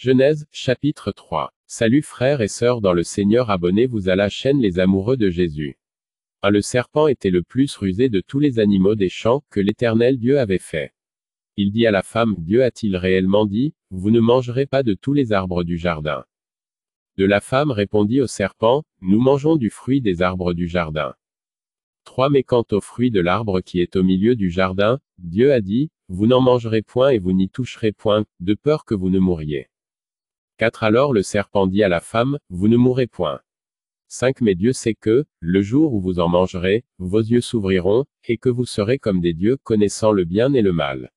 Genèse, chapitre 3. Salut frères et sœurs dans le Seigneur abonnez-vous à la chaîne Les Amoureux de Jésus. Un le serpent était le plus rusé de tous les animaux des champs que l'Éternel Dieu avait fait. Il dit à la femme, Dieu a-t-il réellement dit, vous ne mangerez pas de tous les arbres du jardin. De la femme répondit au serpent, nous mangeons du fruit des arbres du jardin. 3 Mais quant au fruit de l'arbre qui est au milieu du jardin, Dieu a dit, vous n'en mangerez point et vous n'y toucherez point, de peur que vous ne mouriez. 4 Alors le serpent dit à la femme, Vous ne mourrez point. 5 Mais Dieu sait que, le jour où vous en mangerez, vos yeux s'ouvriront, et que vous serez comme des dieux connaissant le bien et le mal.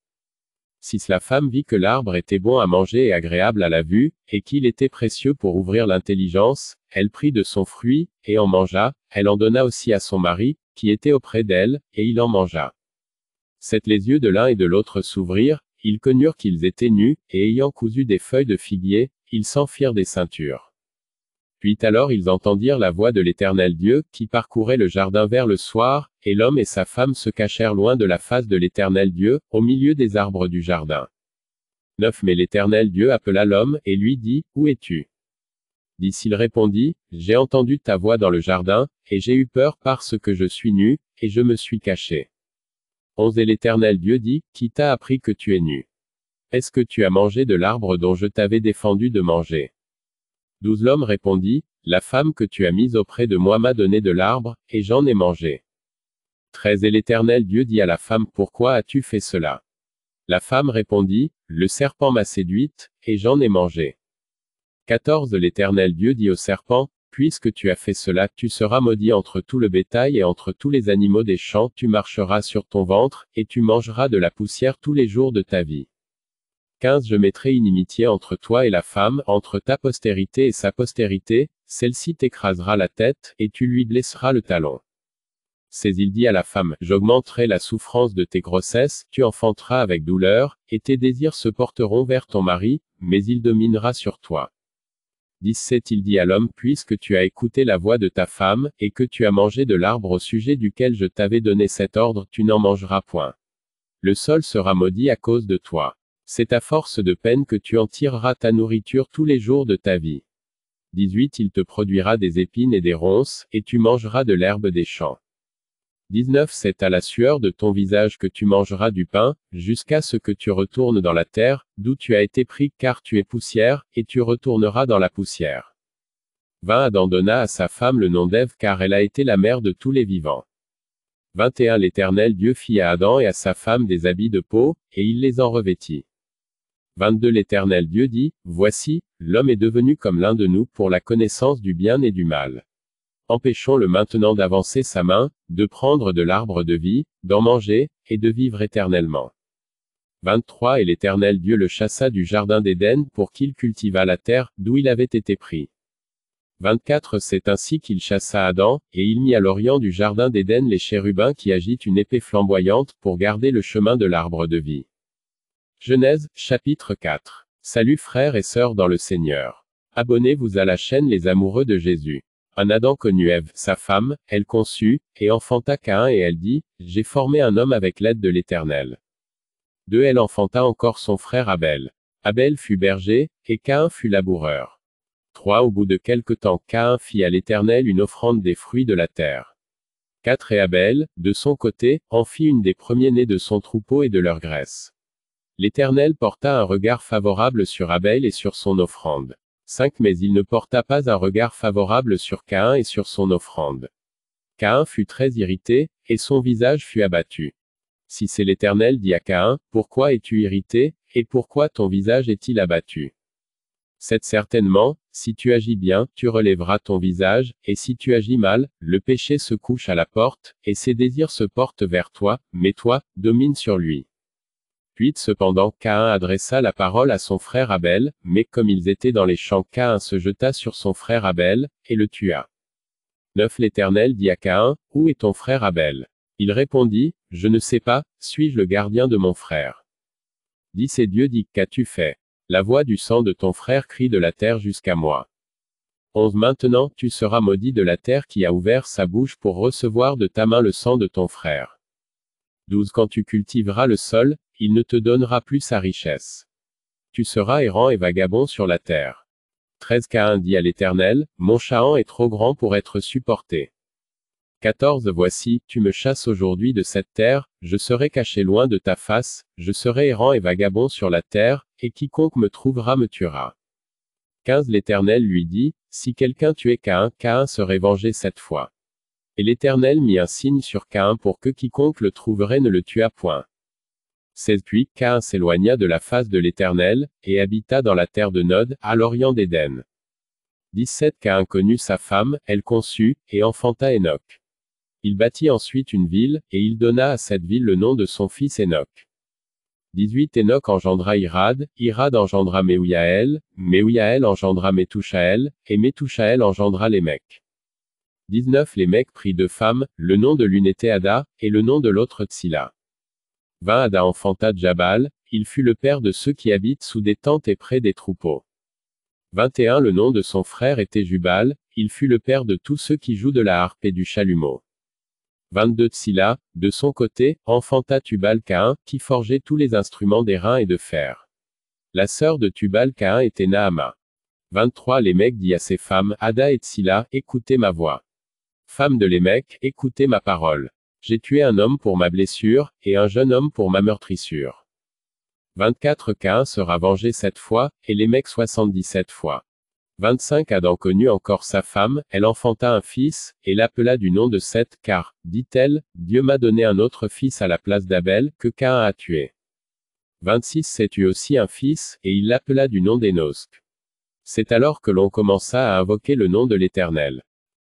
6 La femme vit que l'arbre était bon à manger et agréable à la vue, et qu'il était précieux pour ouvrir l'intelligence, elle prit de son fruit, et en mangea, elle en donna aussi à son mari, qui était auprès d'elle, et il en mangea. 7 Les yeux de l'un et de l'autre s'ouvrirent, ils connurent qu'ils étaient nus, et ayant cousu des feuilles de figuier, ils s'enfirent des ceintures. Puis alors ils entendirent la voix de l'Éternel Dieu, qui parcourait le jardin vers le soir, et l'homme et sa femme se cachèrent loin de la face de l'Éternel Dieu, au milieu des arbres du jardin. 9 Mais l'Éternel Dieu appela l'homme, et lui dit, Où es-tu Il répondit, J'ai entendu ta voix dans le jardin, et j'ai eu peur parce que je suis nu, et je me suis caché. 11 Et l'Éternel Dieu dit, Qui t'a appris que tu es nu est-ce que tu as mangé de l'arbre dont je t'avais défendu de manger Douze l'homme répondit, La femme que tu as mise auprès de moi m'a donné de l'arbre, et j'en ai mangé. 13 et l'Éternel Dieu dit à la femme, Pourquoi as-tu fait cela La femme répondit, Le serpent m'a séduite, et j'en ai mangé. 14 l'Éternel Dieu dit au serpent, Puisque tu as fait cela, tu seras maudit entre tout le bétail et entre tous les animaux des champs, tu marcheras sur ton ventre, et tu mangeras de la poussière tous les jours de ta vie. 15 Je mettrai inimitié entre toi et la femme, entre ta postérité et sa postérité, celle-ci t'écrasera la tête, et tu lui blesseras le talon. 16. il dit à la femme, j'augmenterai la souffrance de tes grossesses, tu enfanteras avec douleur, et tes désirs se porteront vers ton mari, mais il dominera sur toi. 17 Il dit à l'homme, puisque tu as écouté la voix de ta femme, et que tu as mangé de l'arbre au sujet duquel je t'avais donné cet ordre, tu n'en mangeras point. Le sol sera maudit à cause de toi. C'est à force de peine que tu en tireras ta nourriture tous les jours de ta vie. 18 Il te produira des épines et des ronces, et tu mangeras de l'herbe des champs. 19 C'est à la sueur de ton visage que tu mangeras du pain, jusqu'à ce que tu retournes dans la terre, d'où tu as été pris car tu es poussière, et tu retourneras dans la poussière. 20 Adam donna à sa femme le nom d'Ève car elle a été la mère de tous les vivants. 21 L'Éternel Dieu fit à Adam et à sa femme des habits de peau, et il les en revêtit. 22 L'Éternel Dieu dit, Voici, l'homme est devenu comme l'un de nous pour la connaissance du bien et du mal. Empêchons-le maintenant d'avancer sa main, de prendre de l'arbre de vie, d'en manger, et de vivre éternellement. 23 Et l'Éternel Dieu le chassa du jardin d'Éden pour qu'il cultivât la terre, d'où il avait été pris. 24 C'est ainsi qu'il chassa Adam, et il mit à l'orient du jardin d'Éden les chérubins qui agitent une épée flamboyante pour garder le chemin de l'arbre de vie. Genèse, chapitre 4. Salut frères et sœurs dans le Seigneur. Abonnez-vous à la chaîne Les Amoureux de Jésus. Un Adam connut Ève, sa femme, elle conçut, et enfanta Caïn et elle dit, J'ai formé un homme avec l'aide de l'Éternel. Deux Elle enfanta encore son frère Abel. Abel fut berger, et Caïn fut laboureur. Trois, Au bout de quelque temps Caïn fit à l'Éternel une offrande des fruits de la terre. 4. Et Abel, de son côté, en fit une des premiers-nés de son troupeau et de leur graisse. L'Éternel porta un regard favorable sur Abel et sur son offrande. 5 Mais il ne porta pas un regard favorable sur Caïn et sur son offrande. Caïn fut très irrité, et son visage fut abattu. Si c'est l'Éternel dit à Caïn, pourquoi es-tu irrité, et pourquoi ton visage est-il abattu 7 certainement, si tu agis bien, tu relèveras ton visage, et si tu agis mal, le péché se couche à la porte, et ses désirs se portent vers toi, mais toi, domine sur lui. 8 cependant, Caïn adressa la parole à son frère Abel, mais comme ils étaient dans les champs, Caïn se jeta sur son frère Abel, et le tua. 9. L'Éternel dit à Caïn, Où est ton frère Abel Il répondit, Je ne sais pas, suis-je le gardien de mon frère 10. Et Dieu dit, Qu'as-tu fait La voix du sang de ton frère crie de la terre jusqu'à moi. 11. Maintenant, tu seras maudit de la terre qui a ouvert sa bouche pour recevoir de ta main le sang de ton frère. 12 Quand tu cultiveras le sol, il ne te donnera plus sa richesse. Tu seras errant et vagabond sur la terre. 13 Caïn dit à l'Éternel, Mon Chahan est trop grand pour être supporté. 14 Voici, tu me chasses aujourd'hui de cette terre, je serai caché loin de ta face, je serai errant et vagabond sur la terre, et quiconque me trouvera me tuera. 15 L'Éternel lui dit, Si quelqu'un tuait Caïn, Caïn serait vengé cette fois. Et l'Éternel mit un signe sur Caïn pour que quiconque le trouverait ne le tuât point. 16 puis Caïn s'éloigna de la face de l'Éternel, et habita dans la terre de Nod, à l'orient d'Éden. 17 Caïn connut sa femme, elle conçut, et enfanta Enoch. Il bâtit ensuite une ville, et il donna à cette ville le nom de son fils Enoch. 18 Enoch engendra Irad, Irad engendra Mehuyael, Mehuyael engendra Métouchaël, et Métouchaël engendra Lémec. 19 Les mecs prirent deux femmes, le nom de l'une était Ada, et le nom de l'autre Tsila. 20 Ada enfanta Jabal, il fut le père de ceux qui habitent sous des tentes et près des troupeaux. 21 Le nom de son frère était Jubal, il fut le père de tous ceux qui jouent de la harpe et du chalumeau. 22 Tsila, de son côté, enfanta Tubal Caïn, qui forgeait tous les instruments reins et de fer. La sœur de Tubal Caïn était Naama. 23 Les mecs dit à ses femmes, Ada et Tsila, écoutez ma voix. Femme de l'émec, écoutez ma parole. J'ai tué un homme pour ma blessure, et un jeune homme pour ma meurtrissure. 24 Cain sera vengé sept fois, et l'émec 77 fois. 25 Adam connut encore sa femme, elle enfanta un fils, et l'appela du nom de Seth, car, dit-elle, Dieu m'a donné un autre fils à la place d'Abel, que Cain a tué. 26 Seth eut aussi un fils, et il l'appela du nom d'Enosque. C'est alors que l'on commença à invoquer le nom de l'Éternel.